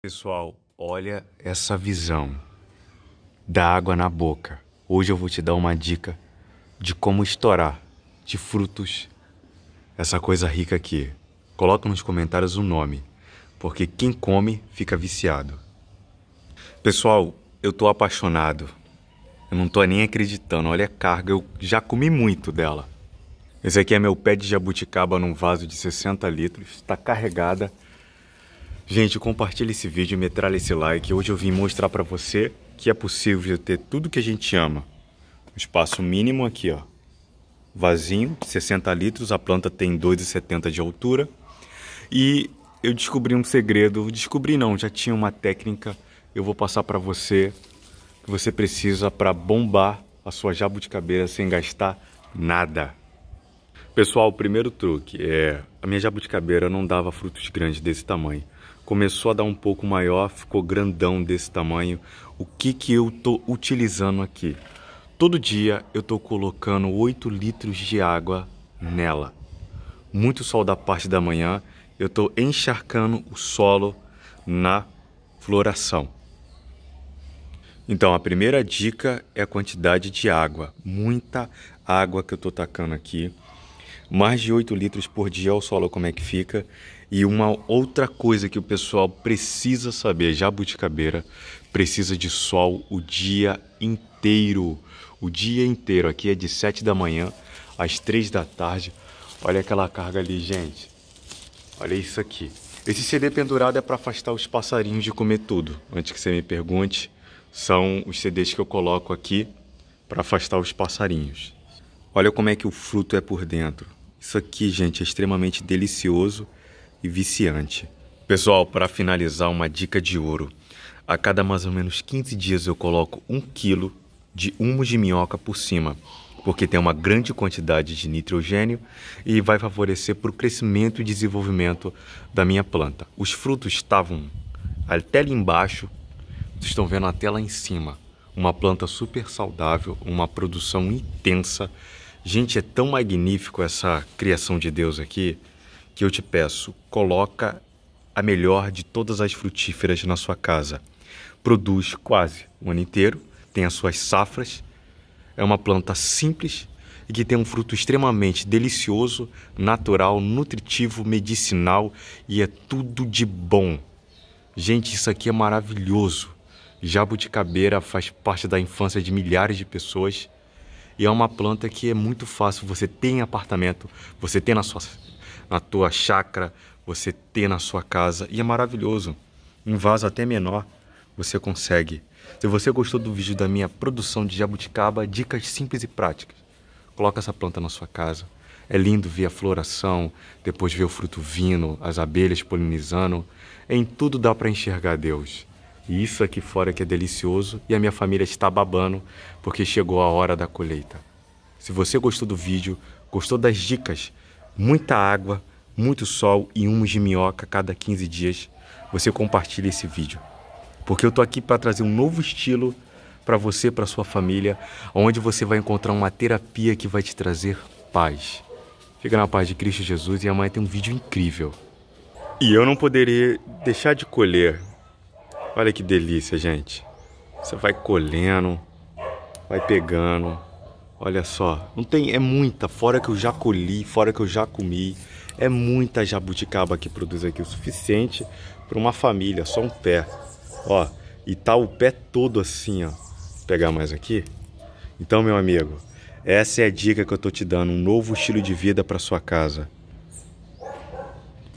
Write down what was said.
Pessoal, olha essa visão da água na boca. Hoje eu vou te dar uma dica de como estourar de frutos essa coisa rica aqui. Coloca nos comentários o um nome, porque quem come fica viciado. Pessoal, eu tô apaixonado. Eu não tô nem acreditando. Olha a carga, eu já comi muito dela. Esse aqui é meu pé de jabuticaba num vaso de 60 litros, está carregada. Gente, compartilha esse vídeo, metralha esse like. Hoje eu vim mostrar para você que é possível ter tudo que a gente ama. Um espaço mínimo aqui, ó. Vazinho, 60 litros, a planta tem 2,70 de altura. E eu descobri um segredo, descobri não, já tinha uma técnica, eu vou passar para você que você precisa para bombar a sua jabuticabeira sem gastar nada. Pessoal, o primeiro truque é, a minha jabuticabeira não dava frutos grandes desse tamanho começou a dar um pouco maior, ficou grandão desse tamanho. O que que eu tô utilizando aqui? Todo dia eu tô colocando 8 litros de água nela. Muito sol da parte da manhã, eu tô encharcando o solo na floração. Então a primeira dica é a quantidade de água, muita água que eu tô tacando aqui mais de 8 litros por dia ao solo, como é que fica. E uma outra coisa que o pessoal precisa saber, jabuticabeira precisa de sol o dia inteiro. O dia inteiro, aqui é de 7 da manhã às 3 da tarde. Olha aquela carga ali, gente. Olha isso aqui. Esse CD pendurado é para afastar os passarinhos de comer tudo. Antes que você me pergunte, são os CDs que eu coloco aqui para afastar os passarinhos. Olha como é que o fruto é por dentro. Isso aqui, gente, é extremamente delicioso e viciante. Pessoal, para finalizar, uma dica de ouro. A cada mais ou menos 15 dias eu coloco um quilo de humo de minhoca por cima, porque tem uma grande quantidade de nitrogênio e vai favorecer para o crescimento e desenvolvimento da minha planta. Os frutos estavam até ali embaixo, vocês estão vendo até lá em cima. Uma planta super saudável, uma produção intensa Gente, é tão magnífico essa criação de Deus aqui que eu te peço, coloca a melhor de todas as frutíferas na sua casa. Produz quase o ano inteiro, tem as suas safras. É uma planta simples e que tem um fruto extremamente delicioso, natural, nutritivo, medicinal e é tudo de bom. Gente, isso aqui é maravilhoso. Jabuticabeira faz parte da infância de milhares de pessoas e é uma planta que é muito fácil. Você tem apartamento, você tem na sua na tua chácara, você tem na sua casa. E é maravilhoso. Um vaso até menor você consegue. Se você gostou do vídeo da minha produção de jabuticaba, dicas simples e práticas. Coloca essa planta na sua casa. É lindo ver a floração, depois ver o fruto vindo, as abelhas polinizando. Em tudo dá para enxergar Deus. E isso aqui fora que é delicioso e a minha família está babando porque chegou a hora da colheita. Se você gostou do vídeo, gostou das dicas, muita água, muito sol e humus de minhoca cada 15 dias, você compartilha esse vídeo. Porque eu tô aqui para trazer um novo estilo para você, para sua família, onde você vai encontrar uma terapia que vai te trazer paz. Fica na paz de Cristo Jesus e amanhã tem um vídeo incrível. E eu não poderia deixar de colher Olha que delícia, gente. Você vai colhendo, vai pegando. Olha só, não tem, é muita, fora que eu já colhi, fora que eu já comi. É muita jabuticaba que produz aqui, o suficiente para uma família, só um pé. Ó, e tá o pé todo assim, ó. Vou pegar mais aqui. Então, meu amigo, essa é a dica que eu tô te dando, um novo estilo de vida para sua casa.